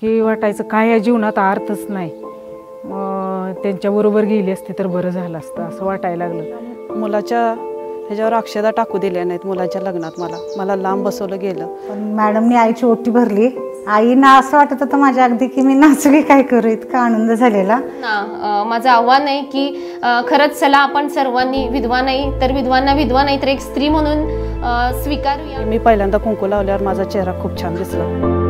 की वाटायचं काय या जीवनात अर्थच नाही त्यांच्याबरोबर गेली असते तर बरं झालं असतं असं वाटायला लागलं मुलाच्या ह्याच्यावर अक्षदा टाकू दिल्या नाहीत मुलाच्या लग्नात मला मला लांब बसवलं गेलं पण मॅडम मी आईची ओटी भरली आई ना असं वाटत होतं माझ्या अगदी की मी नाचली काय करू इतका आनंद झालेला माझं आव्हान आहे की खरंच चला आपण सर्वांनी विधवा नाही तर विधवांना विधवा नाही तर एक स्त्री म्हणून स्वीकारूया मी पहिल्यांदा कुंकू लावल्यावर माझा चेहरा खूप छान दिसला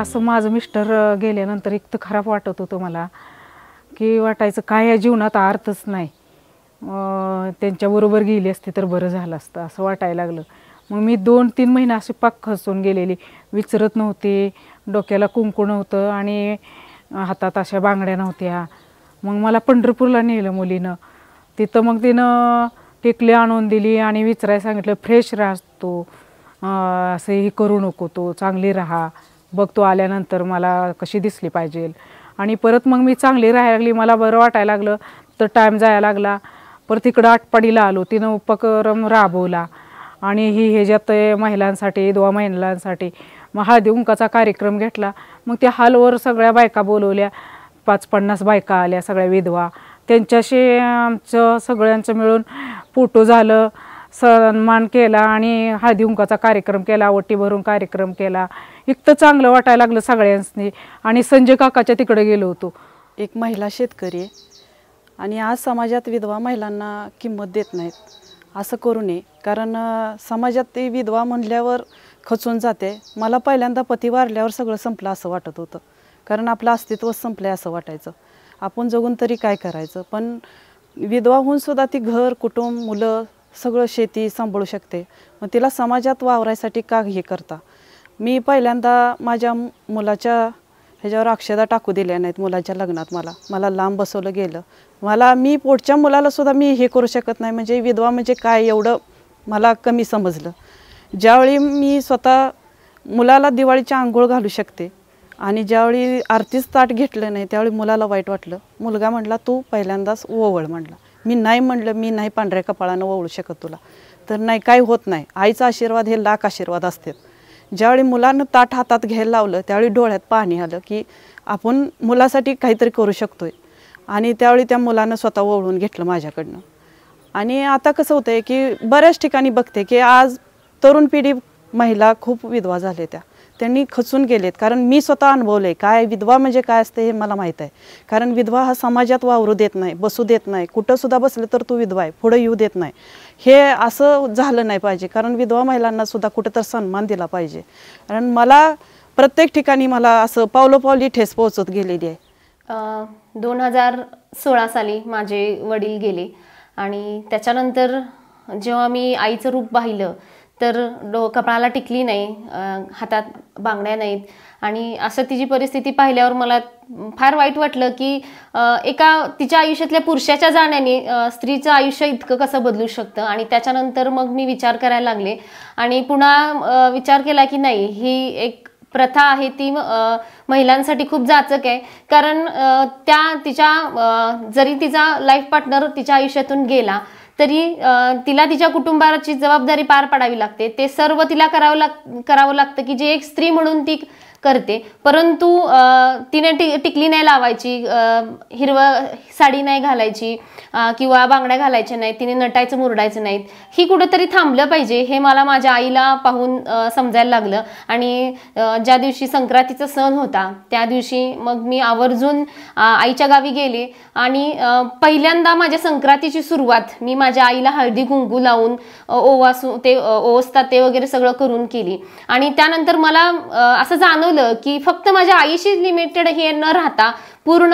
असं माझं मिस्टर गेल्यानंतर इतकं खराब वाटत होतं मला की वाटायचं काय या जीवनात अर्थच नाही त्यांच्याबरोबर गेली असते तर बरं झालं असतं असं वाटायला लागलं मग मी दोन तीन महिने अशी पाक खसून गेलेली विचरत नव्हते डोक्याला कुंकू नव्हतं आणि हातात अशा बांगड्या नव्हत्या मग मला पंढरपूरला नेलं मुलीनं तिथं मग तिनं टेकली आणून दिली आणि विचरायला सांगितलं फ्रेश राहतो असं हे करू नको तो चांगली राहा बघतो आल्यानंतर मला कशी दिसली पाहिजे आणि परत मग मी चांगली राहायला लागली मला बरं वाटायला लागलं तर टाईम जायला लागला परत इकडं आटपाडीला आलो तिनं उपक्रम राबवला आणि ही हे ज्यात महिलांसाठी दोन महिलांसाठी मग हळदी उंकाचा कार्यक्रम घेतला मग त्या हालवर सगळ्या बायका बोलवल्या पाच पन्नास बायका आल्या सगळ्या विधवा त्यांच्याशी आमचं सगळ्यांचं मिळून फोटो झालं सन्मान केला आणि हळदी कार्यक्रम केला ओटी भरून कार्यक्रम केला इतकं चांगलं वाटायला लागलं सगळ्यांनी आणि संजय काकाच्या तिकडे गेलो होतो एक महिला शेतकरी आणि आज समाजात विधवा महिलांना किंमत देत नाहीत असं करू नये कारण समाजात ती विधवा म्हणल्यावर खचून जाते मला पहिल्यांदा पती वारल्यावर सगळं संपलं असं वाटत होतं कारण आपलं अस्तित्व संपलं आहे असं वाटायचं आपण जगून तरी काय करायचं पण विधवा होऊनसुद्धा ती घर कुटुंब मुलं सगळं शेती सांभाळू शकते मग तिला समाजात वावरायसाठी का हे करता मी पहिल्यांदा माझ्या मुलाच्या ह्याच्यावर अक्षदा टाकू दिल्या नाहीत मुलाच्या लग्नात मला मला लांब बसवलं गेलं मला मी पोटच्या मुलालासुद्धा मी हे करू शकत नाही म्हणजे विधवा म्हणजे काय एवढं मला कमी समजलं ज्यावेळी मी स्वतः मुलाला दिवाळीची आंघोळ घालू शकते आणि ज्यावेळी आरतीच ताट घेतलं नाही त्यावेळी मुलाला वाईट वाटलं मुलगा म्हटला तू पहिल्यांदाच ओवळ म्हटला मी नाही म्हणलं मी नाही पांढऱ्या कपाळानं वळू शकत तुला तर नाही काय होत नाही आईचा आशीर्वाद हे लाख आशीर्वाद असतात ज्यावेळी मुलानं ताट हातात घ्यायला लावलं त्यावेळी डोळ्यात पाणी आलं की आपण मुलासाठी काहीतरी करू शकतो आहे आणि त्यावेळी त्या मुलानं स्वतः ओळून घेतलं माझ्याकडनं आणि आता कसं होतं आहे की बऱ्याच ठिकाणी बघते की आज तरुण पिढी महिला खूप विधवा झाल्या त्या त्यांनी खचून गेलेत कारण मी स्वतः अनुभवले काय विधवा म्हणजे काय असते हे मला माहीत आहे कारण विधवा हा समाजात वावरू देत नाही बसू देत नाही कुठंसुद्धा बसले तर तू विधवा आहे पुढं येऊ देत नाही हे असं झालं नाही पाहिजे कारण विधवा महिलांनासुद्धा कुठं तर सन्मान दिला पाहिजे कारण मला प्रत्येक ठिकाणी मला असं पावली ठेस पोहोचत गेलेली आहे दोन हजार सोळा साली माझे वडील गेले आणि त्याच्यानंतर जेव्हा मी आईचं रूप पाहिलं तर डो कपाळाला टिकली नाही हातात बांगड्या नाहीत आणि असं तिची परिस्थिती पाहिल्यावर मला फार वाईट वाटलं की एका तिच्या आयुष्यातल्या पुरुषाच्या जाण्याने स्त्रीचं आयुष्य इतकं कसं बदलू शकतं आणि त्याच्यानंतर मग मी विचार करायला लागले आणि पुन्हा विचार केला की नाही ही एक प्रथा आहे ती महिलांसाठी खूप जाचक आहे कारण त्या तिच्या जरी तिचा लाईफ पार्टनर तिच्या आयुष्यातून गेला तरी तिला तिच्या कुटुंबाची जबाबदारी पार पाडावी लागते ते सर्व तिला करावं लाग करावं लागतं की जे एक स्त्री म्हणून ती करते परंतु तिने टिक टिकली नाही लावायची हिरवं साडी नाही घालायची किंवा बांगड्या घालायच्या नाहीत तिने नटायचं मुरडायचं नाहीत ही कुठंतरी थांबलं पाहिजे हे मला माझ्या आईला पाहून समजायला लागलं आणि ज्या दिवशी संक्रांतीचा सण होता त्या दिवशी मग मी आवर्जून आईच्या गावी गेले आणि पहिल्यांदा माझ्या संक्रांतीची सुरुवात मी माझ्या आईला हळदी कुंकू लावून ओवासू ते ओवस्ता ते वगैरे सगळं करून केली आणि त्यानंतर मला असं जाणवलं ठरवलं की फक्त माझ्या आईशी लिमिटेड हे न राहता पूर्ण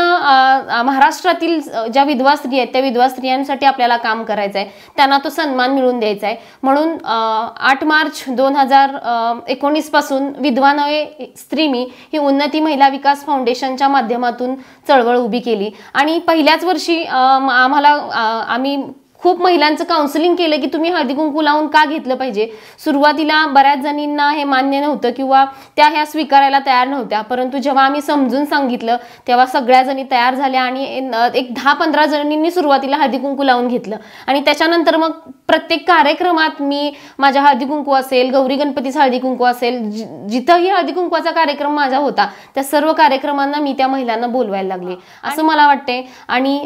महाराष्ट्रातील ज्या विधवा स्त्री आहेत त्या विधवा स्त्रियांसाठी आपल्याला काम करायचं आहे त्यांना तो सन्मान मिळून द्यायचा आहे म्हणून आठ मार्च दोन हजार एकोणीसपासून विधवा नवे स्त्री मी ही उन्नती महिला विकास फाउंडेशनच्या माध्यमातून चळवळ उभी केली आणि पहिल्याच वर्षी आम्हाला आम्ही खूप महिलांचं काउन्सिलिंग केलं की तुम्ही हळदी कुंकू लावून का घेतलं पाहिजे सुरुवातीला बऱ्याच जणींना हे मान्य नव्हतं किंवा त्या ह्या स्वीकारायला तयार नव्हत्या परंतु जेव्हा आम्ही समजून सांगितलं तेव्हा सगळ्या जणी तयार झाल्या आणि एक दहा पंधरा जणींनी सुरुवातीला हळदी कुंकू लावून घेतलं आणि त्याच्यानंतर मग प्रत्येक कार्यक्रमात मी माझ्या हळदी कुंकू असेल गौरी गणपतीचा हळदी कुंकू असेल जिथंही हळदी कुंकूचा कार्यक्रम माझा होता त्या सर्व कार्यक्रमांना मी त्या महिलांना बोलवायला लागले असं मला वाटते आणि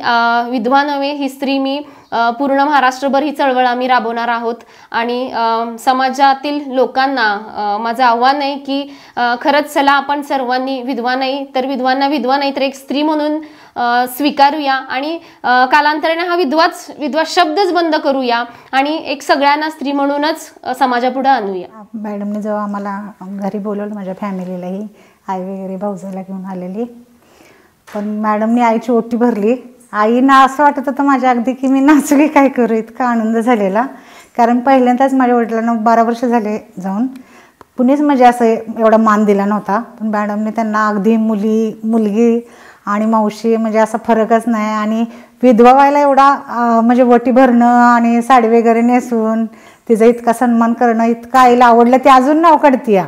विधवा नव्हे ही स्त्री मी पूर्ण महाराष्ट्रभर ही चळवळ आम्ही राबवणार आहोत आणि समाजातील लोकांना माझं आव्हान आहे की खरंच चला आपण सर्वांनी विधवा नाही तर विधवांना विधवा नाही तर एक स्त्री म्हणून स्वीकारूया आणि कालांतराने हा विधवाच विधवा शब्दच बंद करूया आणि एक सगळ्यांना स्त्री म्हणूनच समाजापुढे आणूया मॅडमने जेव्हा आम्हाला घरी बोलवलं माझ्या फॅमिलीलाही आई वगैरे भाऊजाला घेऊन आलेली पण मॅडमने आईची ओटी भरली आईना असं वाटत होतं माझ्या अगदी की मी नाचली काय करू इतका आनंद झालेला कारण पहिल्यांदाच माझ्या वडिलांना बारा वर्ष झाले जाऊन कुणीच म्हणजे असं एवढा मान दिला नव्हता पण मॅडमने त्यांना अगदी मुली मुलगी आणि मावशी म्हणजे असा फरकच नाही आणि विधवा व्हायला एवढा म्हणजे वटी भरणं आणि साडी वगैरे नेसून तिचा इतका सन्मान करणं इतकं आईला आवडलं ते अजून नाव काढती